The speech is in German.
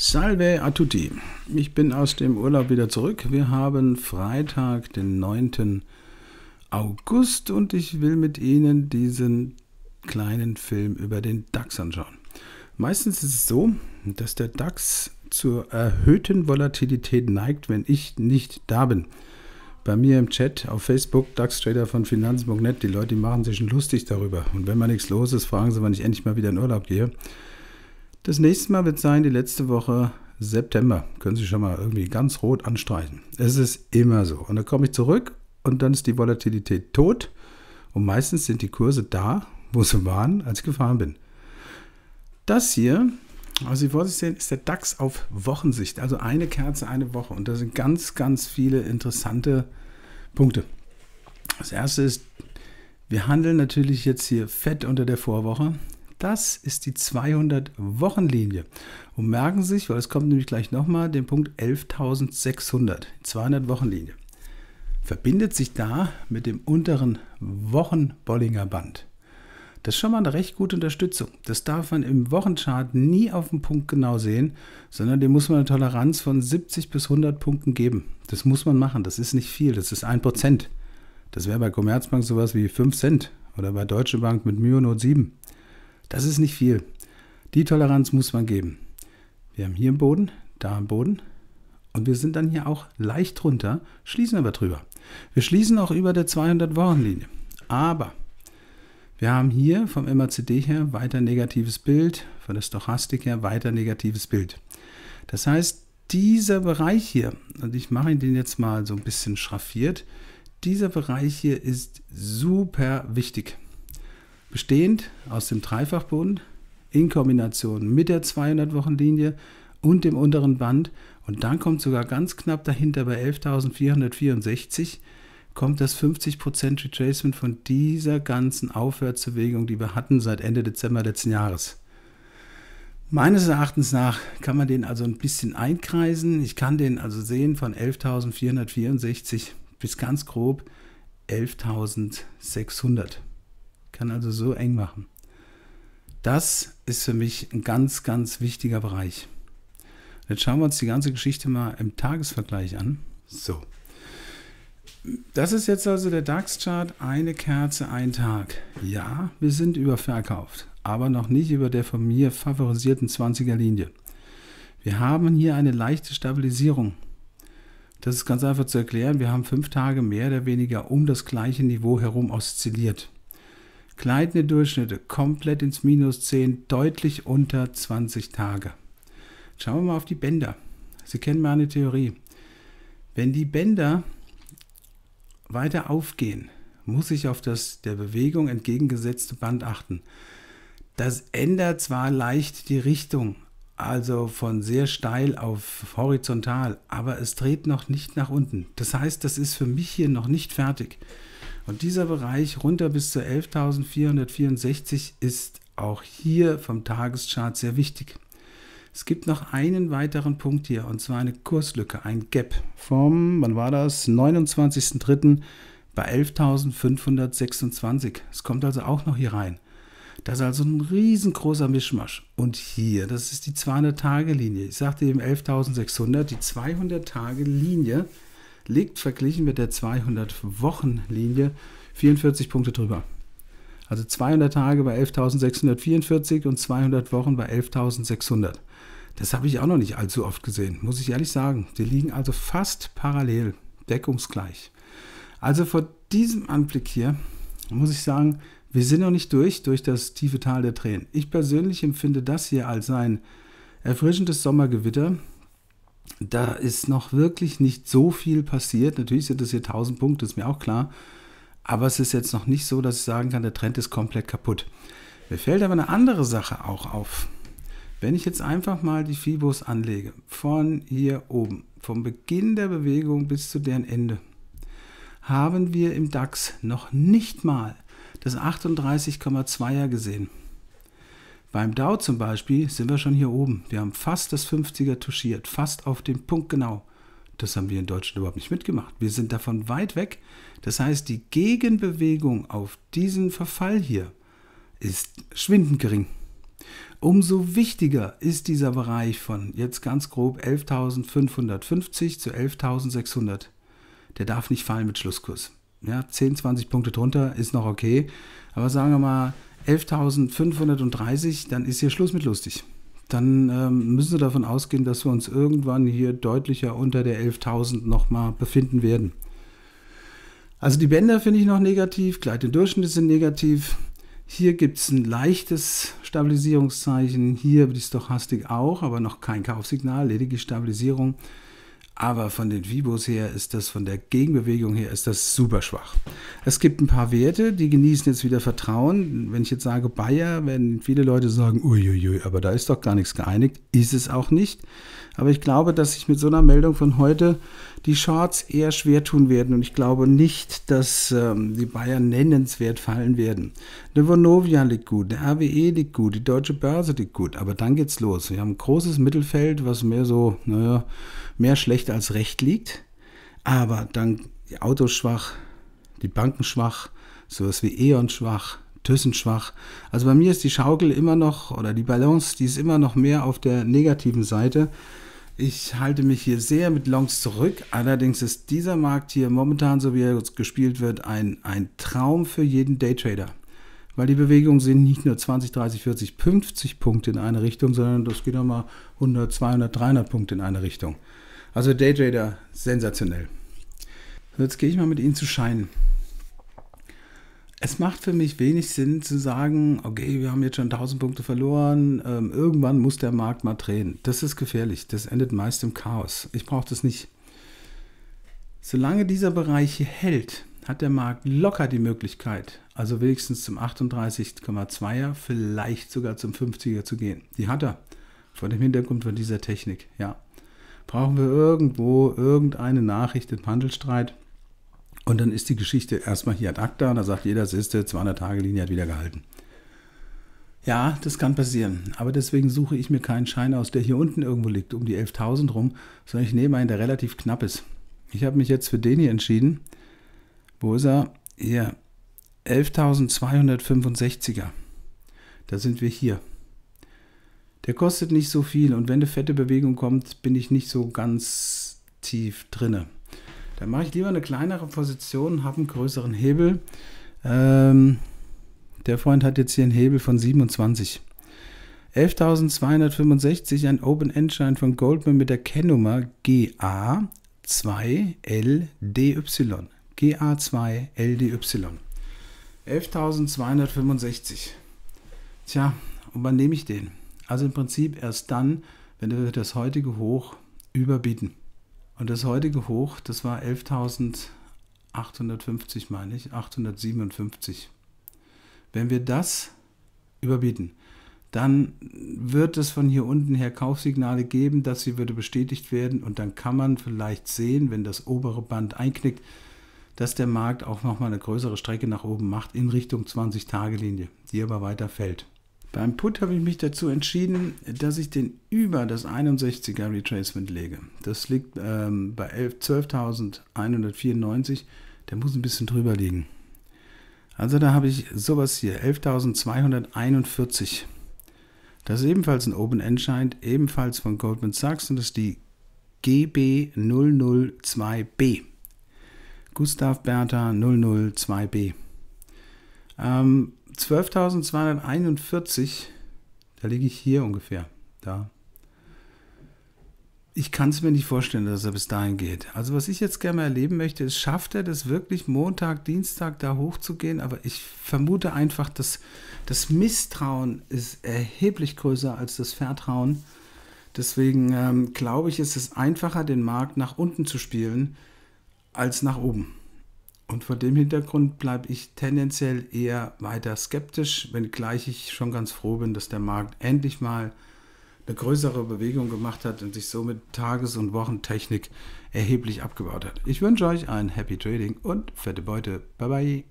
Salve a tutti. Ich bin aus dem Urlaub wieder zurück. Wir haben Freitag, den 9. August und ich will mit Ihnen diesen kleinen Film über den DAX anschauen. Meistens ist es so, dass der DAX zur erhöhten Volatilität neigt, wenn ich nicht da bin. Bei mir im Chat auf Facebook, DAX Trader von Finanzen.net, die Leute die machen sich schon lustig darüber. Und wenn mal nichts los ist, fragen sie, wann ich endlich mal wieder in Urlaub gehe. Das nächste Mal wird sein die letzte Woche September. Können Sie schon mal irgendwie ganz rot anstreichen. Es ist immer so. Und dann komme ich zurück und dann ist die Volatilität tot. Und meistens sind die Kurse da, wo sie waren, als ich gefahren bin. Das hier, was also Sie vor sich sehen, ist der DAX auf Wochensicht. Also eine Kerze, eine Woche. Und da sind ganz, ganz viele interessante Punkte. Das erste ist, wir handeln natürlich jetzt hier fett unter der Vorwoche. Das ist die 200-Wochen-Linie. Und merken Sie sich, weil es kommt nämlich gleich nochmal, den Punkt 11.600, 200-Wochen-Linie. Verbindet sich da mit dem unteren Wochen-Bollinger Band. Das ist schon mal eine recht gute Unterstützung. Das darf man im Wochenchart nie auf den Punkt genau sehen, sondern dem muss man eine Toleranz von 70 bis 100 Punkten geben. Das muss man machen. Das ist nicht viel. Das ist 1%. Das wäre bei Commerzbank sowas wie 5 Cent oder bei Deutsche Bank mit Not 7. Das ist nicht viel. Die Toleranz muss man geben. Wir haben hier einen Boden, da einen Boden und wir sind dann hier auch leicht drunter, schließen aber drüber. Wir schließen auch über der 200-Wochen-Linie. Aber wir haben hier vom MACD her weiter negatives Bild, von der Stochastik her weiter negatives Bild. Das heißt, dieser Bereich hier, und ich mache ihn jetzt mal so ein bisschen schraffiert, dieser Bereich hier ist super wichtig bestehend aus dem Dreifachbund in Kombination mit der 200-Wochen-Linie und dem unteren Band. Und dann kommt sogar ganz knapp dahinter bei 11.464 kommt das 50% Retracement von dieser ganzen Aufwärtsbewegung, die wir hatten seit Ende Dezember letzten Jahres. Meines Erachtens nach kann man den also ein bisschen einkreisen. Ich kann den also sehen von 11.464 bis ganz grob 11.600 kann also so eng machen. Das ist für mich ein ganz, ganz wichtiger Bereich. Jetzt schauen wir uns die ganze Geschichte mal im Tagesvergleich an. So. Das ist jetzt also der DAX-Chart, eine Kerze, ein Tag. Ja, wir sind überverkauft, aber noch nicht über der von mir favorisierten 20er Linie. Wir haben hier eine leichte Stabilisierung. Das ist ganz einfach zu erklären. Wir haben fünf Tage mehr oder weniger um das gleiche Niveau herum oszilliert gleitende Durchschnitte komplett ins Minus 10, deutlich unter 20 Tage. Schauen wir mal auf die Bänder. Sie kennen meine Theorie. Wenn die Bänder weiter aufgehen, muss ich auf das der Bewegung entgegengesetzte Band achten. Das ändert zwar leicht die Richtung, also von sehr steil auf horizontal, aber es dreht noch nicht nach unten. Das heißt, das ist für mich hier noch nicht fertig. Und dieser Bereich runter bis zu 11.464 ist auch hier vom Tageschart sehr wichtig. Es gibt noch einen weiteren Punkt hier und zwar eine Kurslücke, ein Gap vom, wann war das, 29.03. bei 11.526. Es kommt also auch noch hier rein. Das ist also ein riesengroßer Mischmasch. Und hier, das ist die 200-Tage-Linie. Ich sagte eben 11.600, die 200-Tage-Linie liegt verglichen mit der 200-Wochen-Linie 44 Punkte drüber. Also 200 Tage bei 11.644 und 200 Wochen bei 11.600. Das habe ich auch noch nicht allzu oft gesehen, muss ich ehrlich sagen. Die liegen also fast parallel, deckungsgleich. Also vor diesem Anblick hier muss ich sagen, wir sind noch nicht durch, durch das tiefe Tal der Tränen. Ich persönlich empfinde das hier als ein erfrischendes Sommergewitter, da ist noch wirklich nicht so viel passiert. Natürlich sind das hier 1000 Punkte, ist mir auch klar. Aber es ist jetzt noch nicht so, dass ich sagen kann, der Trend ist komplett kaputt. Mir fällt aber eine andere Sache auch auf. Wenn ich jetzt einfach mal die Fibos anlege, von hier oben, vom Beginn der Bewegung bis zu deren Ende, haben wir im DAX noch nicht mal das 38,2er gesehen. Beim Dow zum Beispiel sind wir schon hier oben. Wir haben fast das 50er touchiert, fast auf den Punkt genau. Das haben wir in Deutschland überhaupt nicht mitgemacht. Wir sind davon weit weg. Das heißt, die Gegenbewegung auf diesen Verfall hier ist schwindend gering. Umso wichtiger ist dieser Bereich von jetzt ganz grob 11.550 zu 11.600. Der darf nicht fallen mit Schlusskurs. Ja, 10, 20 Punkte drunter ist noch okay. Aber sagen wir mal, 11.530, dann ist hier Schluss mit lustig. Dann ähm, müssen Sie davon ausgehen, dass wir uns irgendwann hier deutlicher unter der 11.000 nochmal befinden werden. Also die Bänder finde ich noch negativ, gleich den Durchschnitt sind negativ. Hier gibt es ein leichtes Stabilisierungszeichen, hier die Stochastik auch, aber noch kein Kaufsignal, lediglich Stabilisierung. Aber von den Vibos her ist das, von der Gegenbewegung her ist das super schwach. Es gibt ein paar Werte, die genießen jetzt wieder Vertrauen. Wenn ich jetzt sage Bayer, werden viele Leute sagen, uiuiui, aber da ist doch gar nichts geeinigt. Ist es auch nicht. Aber ich glaube, dass ich mit so einer Meldung von heute die Shorts eher schwer tun werden und ich glaube nicht, dass ähm, die Bayern nennenswert fallen werden. Der Vonovia liegt gut, der RWE liegt gut, die Deutsche Börse liegt gut, aber dann geht's los. Wir haben ein großes Mittelfeld, was mehr so, naja, mehr schlecht als recht liegt, aber dann die Autos schwach, die Banken schwach, sowas wie E.ON schwach, Thyssen schwach. Also bei mir ist die Schaukel immer noch oder die Balance, die ist immer noch mehr auf der negativen Seite. Ich halte mich hier sehr mit Longs zurück. Allerdings ist dieser Markt hier momentan, so wie er jetzt gespielt wird, ein, ein Traum für jeden Daytrader. Weil die Bewegungen sind nicht nur 20, 30, 40, 50 Punkte in eine Richtung, sondern das geht nochmal 100, 200, 300 Punkte in eine Richtung. Also Daytrader, sensationell. Jetzt gehe ich mal mit Ihnen zu Scheinen es macht für mich wenig Sinn zu sagen, okay, wir haben jetzt schon 1000 Punkte verloren, ähm, irgendwann muss der Markt mal drehen. Das ist gefährlich, das endet meist im Chaos. Ich brauche das nicht. Solange dieser Bereich hier hält, hat der Markt locker die Möglichkeit, also wenigstens zum 38,2er, vielleicht sogar zum 50er zu gehen. Die hat er, vor dem Hintergrund von dieser Technik, ja. Brauchen wir irgendwo irgendeine Nachricht im Handelsstreit? Und dann ist die Geschichte erstmal hier ad acta, da sagt jeder, siehste, 200-Tage-Linie hat wieder gehalten. Ja, das kann passieren. Aber deswegen suche ich mir keinen Schein aus, der hier unten irgendwo liegt, um die 11.000 rum, sondern ich nehme einen, der relativ knapp ist. Ich habe mich jetzt für den hier entschieden. Wo ist er? Hier. 11.265er. Da sind wir hier. Der kostet nicht so viel und wenn eine fette Bewegung kommt, bin ich nicht so ganz tief drinne. Dann mache ich lieber eine kleinere Position, habe einen größeren Hebel. Ähm, der Freund hat jetzt hier einen Hebel von 27. 11.265, ein Open End Schein von Goldman mit der Kennnummer GA2LDY. GA2LDY. 11.265. Tja, und wann nehme ich den? Also im Prinzip erst dann, wenn wir das heutige Hoch überbieten. Und das heutige Hoch, das war 11.850, meine ich, 857. Wenn wir das überbieten, dann wird es von hier unten her Kaufsignale geben, dass sie würde bestätigt werden und dann kann man vielleicht sehen, wenn das obere Band einknickt, dass der Markt auch nochmal eine größere Strecke nach oben macht in Richtung 20-Tage-Linie, die aber weiter fällt. Beim Put habe ich mich dazu entschieden, dass ich den über das 61er Retracement lege. Das liegt ähm, bei 12.194. Der muss ein bisschen drüber liegen. Also da habe ich sowas hier, 11.241. Das ist ebenfalls ein Open End scheint, ebenfalls von Goldman Sachs und das ist die GB002B. Gustav Bertha 002B. Ähm, 12.241, da liege ich hier ungefähr. Da. Ich kann es mir nicht vorstellen, dass er bis dahin geht. Also was ich jetzt gerne erleben möchte, ist, schafft er das wirklich Montag, Dienstag da hochzugehen? Aber ich vermute einfach, dass das Misstrauen ist erheblich größer als das Vertrauen. Deswegen ähm, glaube ich, ist es einfacher, den Markt nach unten zu spielen als nach oben. Und vor dem Hintergrund bleibe ich tendenziell eher weiter skeptisch, wenngleich ich schon ganz froh bin, dass der Markt endlich mal eine größere Bewegung gemacht hat und sich somit Tages- und Wochentechnik erheblich abgebaut hat. Ich wünsche euch ein Happy Trading und fette Beute. Bye bye.